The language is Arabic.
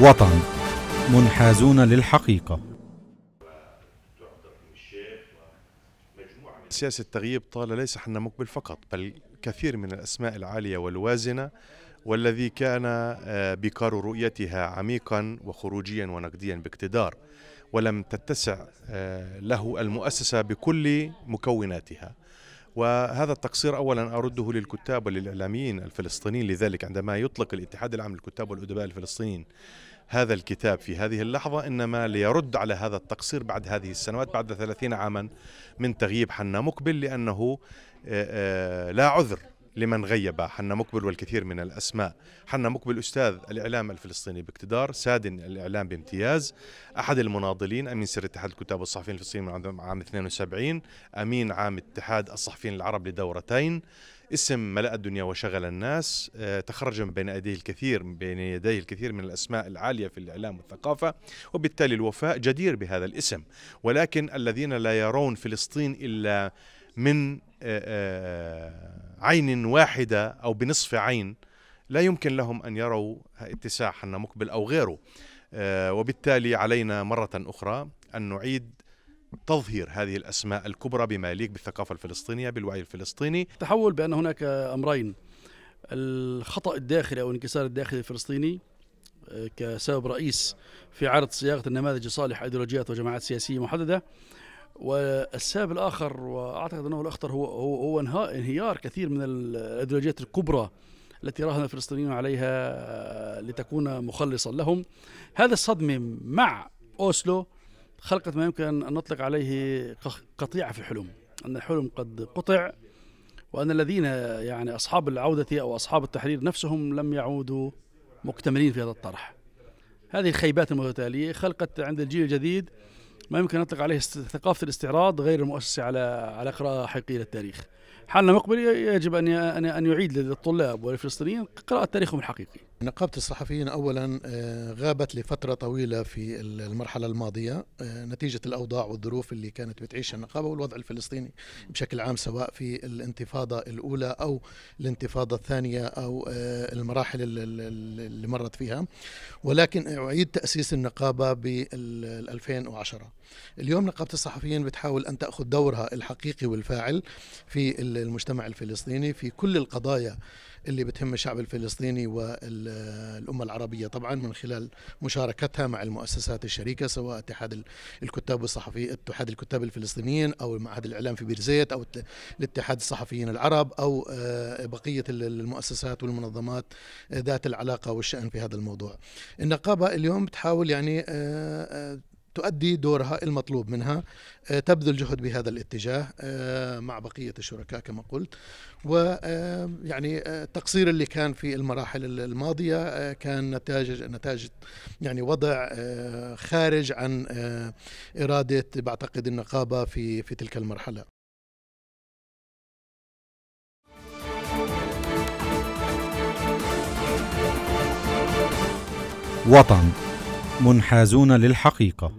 وطن منحازون للحقيقة سياسة تغييب طال ليس حنا مقبل فقط بل كثير من الأسماء العالية والوازنة والذي كان آه، بكار رؤيتها عميقا وخروجيا ونقديا باقتدار ولم تتسع آه، له المؤسسة بكل مكوناتها وهذا التقصير اولا ارده للكتاب وللاعلاميين الفلسطينيين لذلك عندما يطلق الاتحاد العام للكتاب والادباء الفلسطينيين هذا الكتاب في هذه اللحظة إنما ليرد على هذا التقصير بعد هذه السنوات بعد 30 عاما من تغييب حنا مقبل لأنه لا عذر لمن غيب حنا مقبل والكثير من الأسماء حنا مقبل أستاذ الإعلام الفلسطيني باقتدار سادن الإعلام بامتياز أحد المناضلين أمين سر اتحاد الكتاب والصحفيين الفلسطينيين من عام 72 أمين عام اتحاد الصحفيين العرب لدورتين اسم ملأ الدنيا وشغل الناس آه، تخرج من بين يديه الكثير من بين يديه الكثير من الأسماء العالية في الإعلام والثقافة وبالتالي الوفاء جدير بهذا الاسم ولكن الذين لا يرون فلسطين إلا من آه، آه، عين واحدة أو بنصف عين لا يمكن لهم أن يروا اتساع حنا مقبل أو غيره وبالتالي علينا مرة أخرى أن نعيد تظهير هذه الأسماء الكبرى بما يليق بالثقافة الفلسطينية بالوعي الفلسطيني تحول بأن هناك أمرين الخطأ الداخلي أو الانكسار الداخلي الفلسطيني آه، كسبب رئيس في عرض صياغة النماذج لصالح أيديولوجيات وجماعات سياسية محددة والسبب الآخر وأعتقد أنه الأخطر هو هو, هو انهيار كثير من الأيديولوجيات الكبرى التي راهن الفلسطينيون عليها آه، لتكون مخلصا لهم هذا الصدمة مع أوسلو خلقت ما يمكن أن نطلق عليه قطيعة في الحلم أن الحلم قد قطع وأن الذين يعني أصحاب العودة أو أصحاب التحرير نفسهم لم يعودوا مكتملين في هذا الطرح هذه الخيبات المتتالية خلقت عند الجيل الجديد ما يمكن أن نطلق عليه ثقافة الاستعراض غير المؤسسة على على قراءة حقيقية للتاريخ حالنا مقبل يجب أن أن يعيد للطلاب والفلسطينيين قراءة تاريخهم الحقيقي نقابة الصحفيين أولا آه، غابت لفترة طويلة في المرحلة الماضية آه، نتيجة الأوضاع والظروف اللي كانت بتعيشها النقابة والوضع الفلسطيني بشكل عام سواء في الانتفاضة الأولى أو الانتفاضة الثانية أو آه، المراحل اللي مرت فيها ولكن أعيد تأسيس النقابة بال 2010 اليوم نقابة الصحفيين بتحاول أن تأخذ دورها الحقيقي والفاعل في المجتمع الفلسطيني في كل القضايا اللي بتهم الشعب الفلسطيني والأمة العربية طبعا من خلال مشاركتها مع المؤسسات الشريكة سواء اتحاد الكتاب والصحفي اتحاد الكتاب الفلسطينيين أو معهد الإعلام في بيرزيت أو الاتحاد الصحفيين العرب أو آه، بقية المؤسسات والمنظمات آه، ذات العلاقة والشأن في هذا الموضوع النقابة اليوم بتحاول يعني آه، تؤدي دورها المطلوب منها آه، تبذل جهد بهذا الاتجاه آه، مع بقية الشركاء كما قلت ويعني آه، التقصير اللي كان في المراحل الماضية كان نتاج نتاج يعني وضع خارج عن إرادة بعتقد النقابة في في تلك المرحلة وطن منحازون للحقيقة